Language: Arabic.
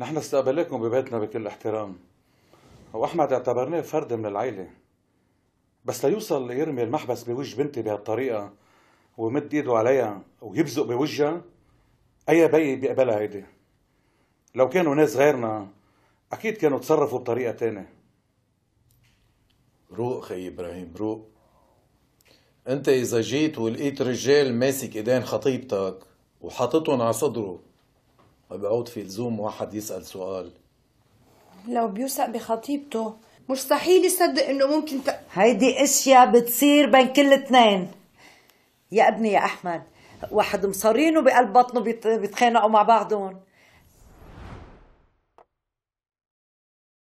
نحن استقبلناكم ببيتنا بكل احترام واحمد اعتبرناه فرد من العيله بس ليوصل ليرمي المحبس بوجه بنتي بهالطريقه ويمد ايده عليها ويبزق بوجهها اي بي بيقبلها هيدي لو كانوا ناس غيرنا اكيد كانوا تصرفوا بطريقه تانية روق خي ابراهيم روق انت اذا جيت ولقيت رجال ماسك ايدين خطيبتك وحاططهم على صدره بيعود طيب، في لزوم واحد يسأل سؤال لو بيوثق بخطيبته مستحيل يصدق انه ممكن ت... هيدي اشياء بتصير بين كل اثنين يا ابني يا احمد واحد مصرين وبقلب بطنه بيتخانقوا مع بعضهم